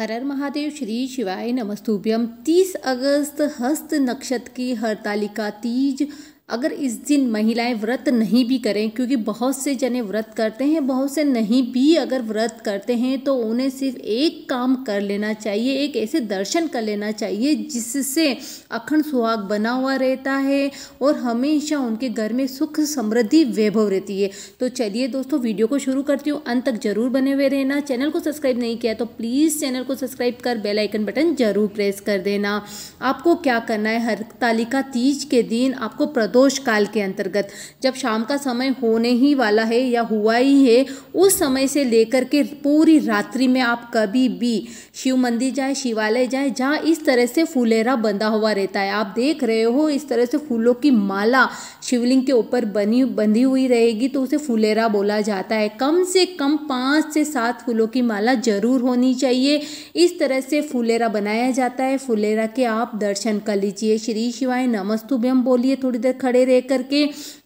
हर हर महादेव श्री शिवाय नमस्तुभ्यम 30 अगस्त हस्त नक्षत्र की हरतालिका तीज अगर इस दिन महिलाएं व्रत नहीं भी करें क्योंकि बहुत से जने व्रत करते हैं बहुत से नहीं भी अगर व्रत करते हैं तो उन्हें सिर्फ एक काम कर लेना चाहिए एक ऐसे दर्शन कर लेना चाहिए जिससे अखंड सुहाग बना हुआ रहता है और हमेशा उनके घर में सुख समृद्धि वैभव रहती है तो चलिए दोस्तों वीडियो को शुरू करती हूँ अंत तक ज़रूर बने हुए रहना चैनल को सब्सक्राइब नहीं किया तो प्लीज़ चैनल को सब्सक्राइब कर बेलाइकन बटन ज़रूर प्रेस कर देना आपको क्या करना है हर तालिका तीज के दिन आपको प्रदो प्रदोष काल के अंतर्गत जब शाम का समय होने ही वाला है या हुआ ही है उस समय से लेकर के पूरी रात्रि में आप कभी भी शिव मंदिर जाए शिवालय जाए जहाँ इस तरह से फुलेरा बंधा हुआ रहता है आप देख रहे हो इस तरह से फूलों की माला शिवलिंग के ऊपर बनी बंधी हुई रहेगी तो उसे फुलेरा बोला जाता है कम से कम पाँच से सात फूलों की माला जरूर होनी चाहिए इस तरह से फुलेरा बनाया जाता है फुलेरा के आप दर्शन कर लीजिए श्री शिवाय हम बोलिए थोड़ी देर खड़े रह करके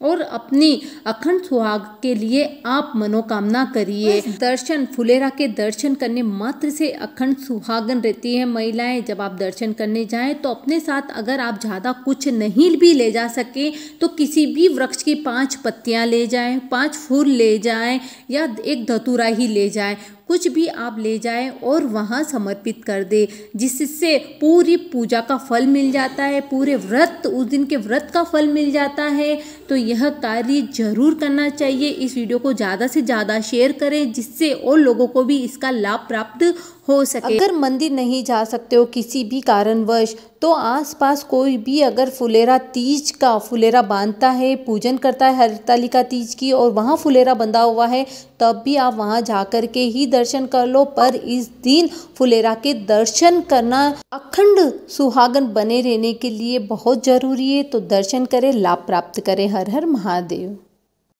और अपनी अखंड सुहाग के लिए आप मनोकामना करिए दर्शन फुलेरा के दर्शन करने मात्र से अखंड सुहागन रहती है महिलाएं जब आप दर्शन करने जाएं तो अपने साथ अगर आप ज़्यादा कुछ नहीं भी ले जा सके तो किसी भी वृक्ष की पांच पत्तियां ले जाएं पांच फूल ले जाएं या एक धतूरा ही ले जाएं कुछ भी आप ले जाएं और वहाँ समर्पित कर दे जिससे पूरी पूजा का फल मिल जाता है पूरे व्रत उस दिन के व्रत का फल मिल जाता है तो यह कार्य जरूर करना चाहिए इस वीडियो को ज़्यादा से ज़्यादा शेयर करें जिससे और लोगों को भी इसका लाभ प्राप्त हो सके अगर मंदिर नहीं जा सकते हो किसी भी कारणवश तो आसपास कोई भी अगर फुलेरा तीज का फुलेरा बांधता है पूजन करता है हरतालिका तीज की और वहाँ फुलेरा बंधा हुआ है तब भी आप वहाँ जा कर के ही दर्शन कर लो पर इस दिन फुलेरा के दर्शन करना अखंड सुहागन बने रहने के लिए बहुत ज़रूरी है तो दर्शन करें लाभ प्राप्त करें हर हर महादेव